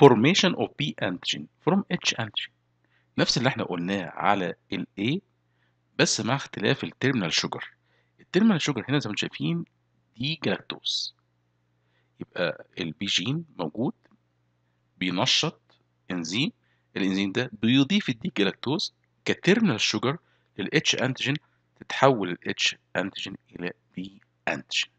formation of P antigen from H antigen نفس اللي احنا قلناه على ال A بس مع اختلاف التيرمينال شوجر التيرمينال شوجر هنا زي ما انتم شايفين دي جلاكتوز يبقى البي جين موجود بينشط انزيم الانزيم ده بيضيف الدي جلاكتوز كتيرمينال شوجر H انتيجين تتحول H انتيجين الى B انتيجين